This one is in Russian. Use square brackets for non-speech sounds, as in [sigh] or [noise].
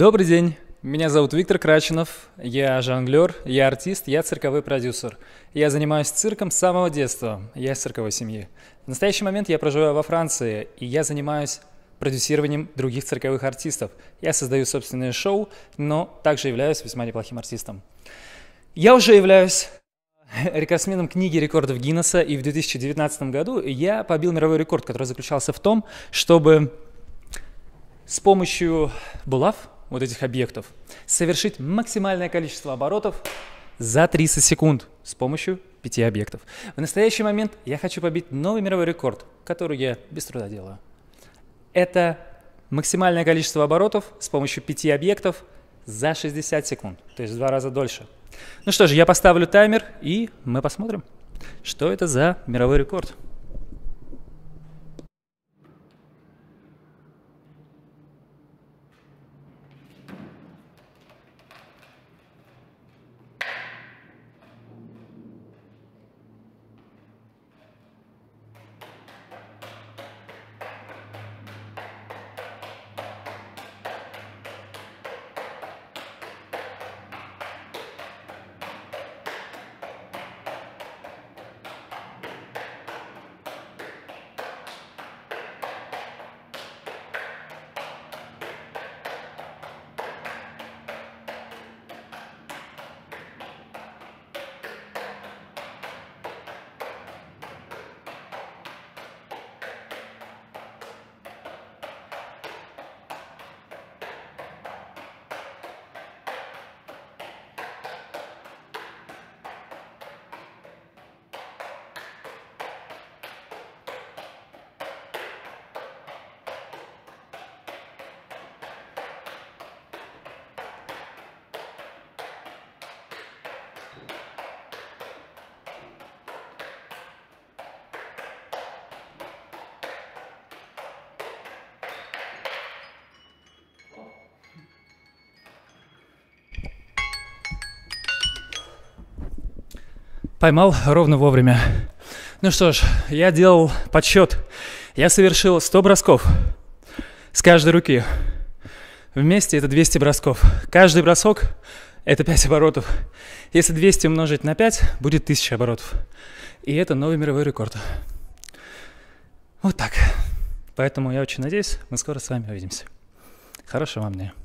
Добрый день! Меня зовут Виктор Крачинов. я жонглер, я артист, я цирковой продюсер. Я занимаюсь цирком с самого детства, я из цирковой семьи. В настоящий момент я проживаю во Франции, и я занимаюсь продюсированием других цирковых артистов. Я создаю собственные шоу, но также являюсь весьма неплохим артистом. Я уже являюсь [laughs] рекордсменом книги рекордов Гиннесса, и в 2019 году я побил мировой рекорд, который заключался в том, чтобы с помощью булав вот этих объектов, совершить максимальное количество оборотов за 30 секунд с помощью 5 объектов. В настоящий момент я хочу побить новый мировой рекорд, который я без труда делаю. Это максимальное количество оборотов с помощью 5 объектов за 60 секунд, то есть в два раза дольше. Ну что же, я поставлю таймер, и мы посмотрим, что это за мировой рекорд. Поймал ровно вовремя. Ну что ж, я делал подсчет. Я совершил 100 бросков с каждой руки. Вместе это 200 бросков. Каждый бросок – это 5 оборотов. Если 200 умножить на 5, будет 1000 оборотов. И это новый мировой рекорд. Вот так. Поэтому я очень надеюсь, мы скоро с вами увидимся. Хорошего вам дня.